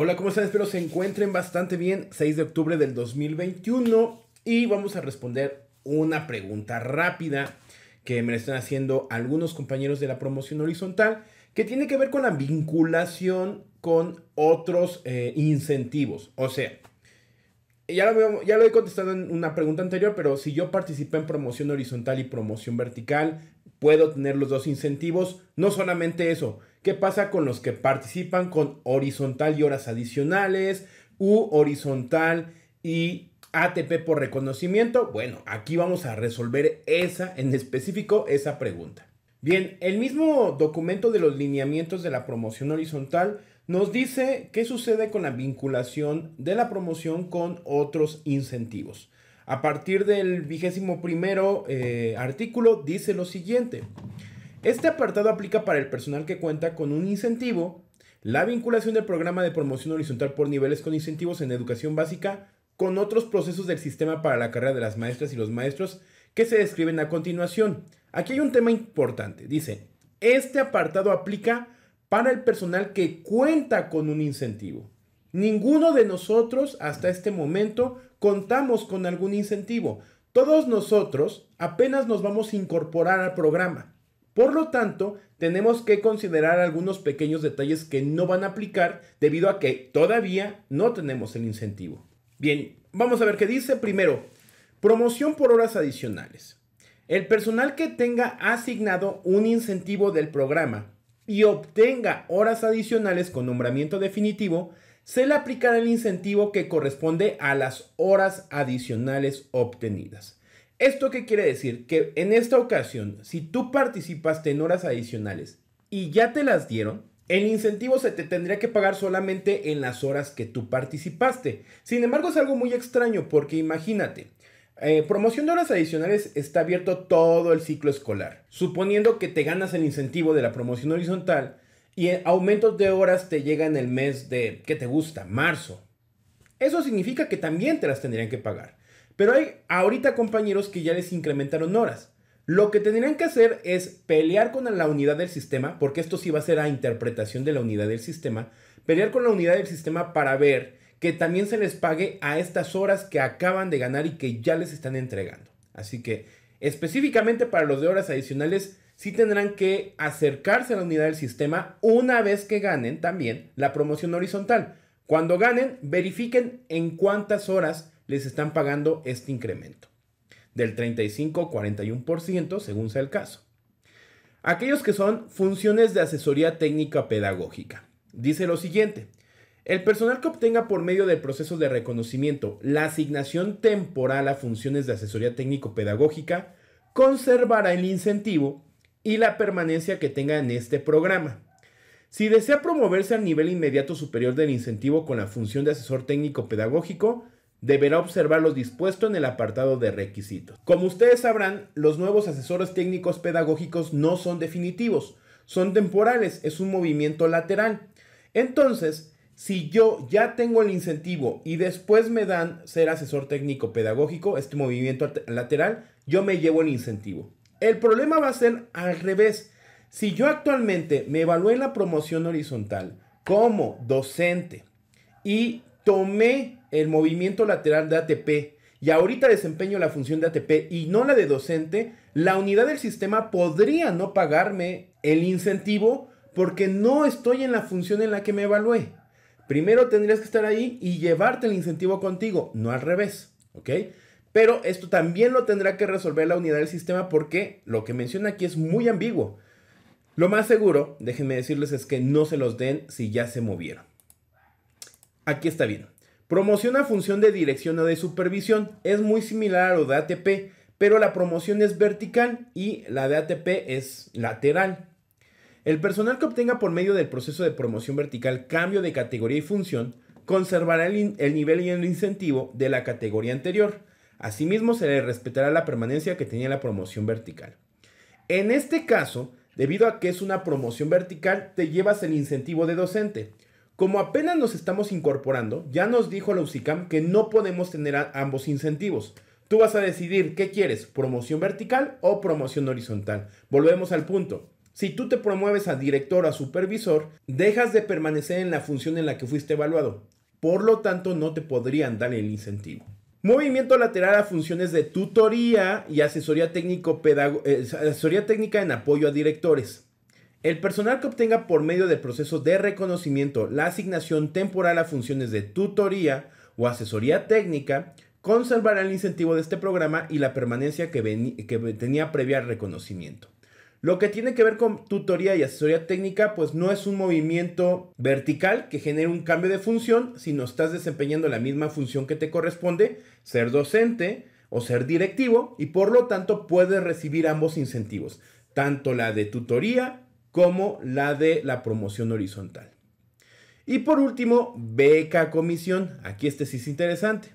Hola, ¿cómo están? Espero se encuentren bastante bien. 6 de octubre del 2021 y vamos a responder una pregunta rápida que me están haciendo algunos compañeros de la promoción horizontal que tiene que ver con la vinculación con otros eh, incentivos. O sea, ya lo, ya lo, he contestado en una pregunta anterior, pero si yo participé en promoción horizontal y promoción vertical, puedo tener los dos incentivos. No solamente eso, ¿Qué pasa con los que participan con horizontal y horas adicionales? U horizontal y ATP por reconocimiento. Bueno, aquí vamos a resolver esa, en específico, esa pregunta. Bien, el mismo documento de los lineamientos de la promoción horizontal nos dice qué sucede con la vinculación de la promoción con otros incentivos. A partir del vigésimo primero eh, artículo dice lo siguiente. Este apartado aplica para el personal que cuenta con un incentivo, la vinculación del programa de promoción horizontal por niveles con incentivos en educación básica con otros procesos del sistema para la carrera de las maestras y los maestros que se describen a continuación. Aquí hay un tema importante. Dice, este apartado aplica para el personal que cuenta con un incentivo. Ninguno de nosotros hasta este momento contamos con algún incentivo. Todos nosotros apenas nos vamos a incorporar al programa. Por lo tanto, tenemos que considerar algunos pequeños detalles que no van a aplicar debido a que todavía no tenemos el incentivo. Bien, vamos a ver qué dice. Primero, promoción por horas adicionales. El personal que tenga asignado un incentivo del programa y obtenga horas adicionales con nombramiento definitivo, se le aplicará el incentivo que corresponde a las horas adicionales obtenidas. ¿Esto qué quiere decir? Que en esta ocasión, si tú participaste en horas adicionales y ya te las dieron, el incentivo se te tendría que pagar solamente en las horas que tú participaste. Sin embargo, es algo muy extraño porque imagínate, eh, promoción de horas adicionales está abierto todo el ciclo escolar. Suponiendo que te ganas el incentivo de la promoción horizontal y eh, aumentos de horas te llegan en el mes de, que te gusta? Marzo. Eso significa que también te las tendrían que pagar. Pero hay ahorita compañeros que ya les incrementaron horas. Lo que tendrían que hacer es pelear con la unidad del sistema, porque esto sí va a ser a interpretación de la unidad del sistema, pelear con la unidad del sistema para ver que también se les pague a estas horas que acaban de ganar y que ya les están entregando. Así que específicamente para los de horas adicionales, sí tendrán que acercarse a la unidad del sistema una vez que ganen también la promoción horizontal. Cuando ganen, verifiquen en cuántas horas les están pagando este incremento, del 35 41% según sea el caso. Aquellos que son funciones de asesoría técnica pedagógica. Dice lo siguiente, el personal que obtenga por medio del proceso de reconocimiento la asignación temporal a funciones de asesoría técnico-pedagógica conservará el incentivo y la permanencia que tenga en este programa. Si desea promoverse al nivel inmediato superior del incentivo con la función de asesor técnico-pedagógico, Deberá observarlos dispuesto en el apartado de requisitos. Como ustedes sabrán, los nuevos asesores técnicos pedagógicos no son definitivos, son temporales, es un movimiento lateral. Entonces, si yo ya tengo el incentivo y después me dan ser asesor técnico pedagógico, este movimiento lateral, yo me llevo el incentivo. El problema va a ser al revés. Si yo actualmente me evalué en la promoción horizontal como docente y tomé el movimiento lateral de ATP y ahorita desempeño la función de ATP y no la de docente, la unidad del sistema podría no pagarme el incentivo porque no estoy en la función en la que me evalué. Primero tendrías que estar ahí y llevarte el incentivo contigo, no al revés, ¿ok? Pero esto también lo tendrá que resolver la unidad del sistema porque lo que menciona aquí es muy ambiguo. Lo más seguro, déjenme decirles, es que no se los den si ya se movieron. Aquí está bien. Promoción a función de dirección o de supervisión es muy similar a lo de ATP, pero la promoción es vertical y la de ATP es lateral. El personal que obtenga por medio del proceso de promoción vertical cambio de categoría y función conservará el, el, nivel y el incentivo de la categoría anterior. Asimismo, se le respetará la permanencia que tenía la promoción vertical. En este caso, debido a que es una promoción vertical, te llevas el incentivo de docente. Como apenas nos estamos incorporando, ya nos dijo la UCICAM que no podemos tener ambos incentivos. Tú vas a decidir qué quieres, promoción vertical o promoción horizontal. Volvemos al punto. Si tú te promueves a director o a supervisor, dejas de permanecer en la función en la que fuiste evaluado. Por lo tanto, no te podrían dar el incentivo. Movimiento lateral a funciones de tutoría y asesoría, eh, asesoría técnica en apoyo a directores. El personal que obtenga por medio del proceso de reconocimiento la asignación temporal a funciones de tutoría o asesoría técnica conservará el incentivo de este programa y la permanencia que, tenía previa al reconocimiento. Lo que tiene que ver con tutoría y asesoría técnica, pues no es un movimiento vertical que genere un cambio de función, sino estás desempeñando la misma función que te corresponde, ser docente o ser directivo, y por lo tanto puedes recibir ambos incentivos, tanto la de tutoría como la de la promoción horizontal. Y por último, beca comisión. Aquí este sí es interesante.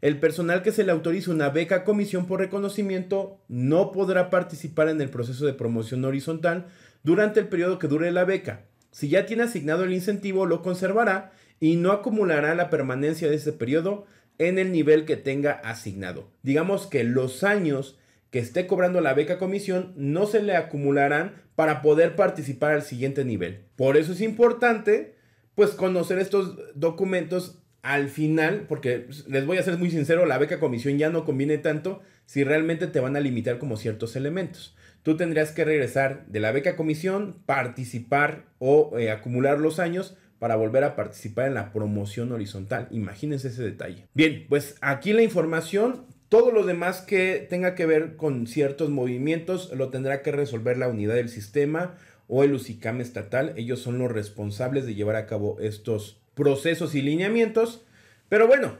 El personal que se le autorice una beca comisión por reconocimiento no podrá participar en el proceso de promoción horizontal durante el periodo que dure la beca. Si ya tiene asignado el incentivo, lo conservará y no acumulará la permanencia de ese periodo en el nivel que tenga asignado. Digamos que los años que esté cobrando la beca comisión no se le acumularán para poder participar al siguiente nivel. Por eso es importante pues conocer estos documentos al final, porque pues, les voy a ser muy sincero, la beca comisión ya no conviene tanto si realmente te van a limitar como ciertos elementos. Tú tendrías que regresar de la beca comisión, participar o eh, acumular los años para volver a participar en la promoción horizontal. Imagínense ese detalle. Bien, pues aquí la información todo lo demás que tenga que ver con ciertos movimientos lo tendrá que resolver la unidad del sistema o el UCICAM estatal. Ellos son los responsables de llevar a cabo estos procesos y lineamientos. Pero bueno,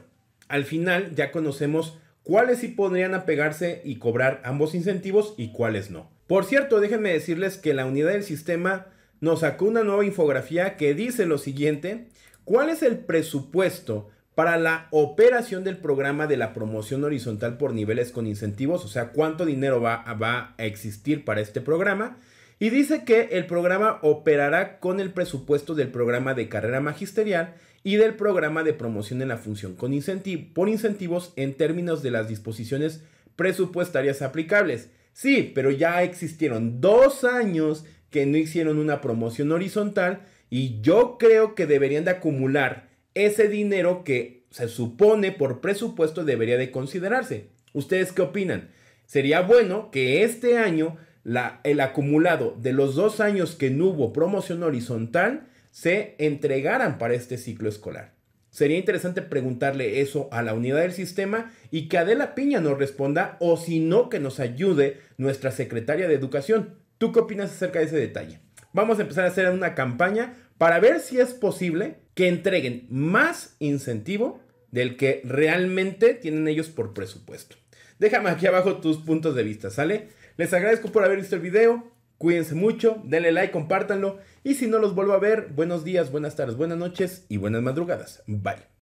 al final ya conocemos cuáles sí podrían apegarse y cobrar ambos incentivos y cuáles no. Por cierto, déjenme decirles que la unidad del sistema nos sacó una nueva infografía que dice lo siguiente, ¿cuál es el presupuesto para la operación del programa de la promoción horizontal por niveles con incentivos, o sea, cuánto dinero va, a existir para este programa. Y dice que el programa operará con el presupuesto del programa de carrera magisterial y del programa de promoción en la función con por incentivos en términos de las disposiciones presupuestarias aplicables. Sí, pero ya existieron dos años que no hicieron una promoción horizontal y yo creo que deberían de acumular ese dinero que se supone por presupuesto debería de considerarse. ¿Ustedes qué opinan? Sería bueno que este año la, el acumulado de los dos años que no hubo promoción horizontal se entregaran para este ciclo escolar. Sería interesante preguntarle eso a la unidad del sistema y que Adela Piña nos responda o si no que nos ayude nuestra secretaria de educación. ¿Tú qué opinas acerca de ese detalle? Vamos a empezar a hacer una campaña para ver si es posible que entreguen más incentivo del que realmente tienen ellos por presupuesto. Déjame aquí abajo tus puntos de vista, ¿sale? Les agradezco por haber visto el video. Cuídense mucho, denle like, compártanlo. Y si no los vuelvo a ver, buenos días, buenas tardes, buenas noches y buenas madrugadas. Bye.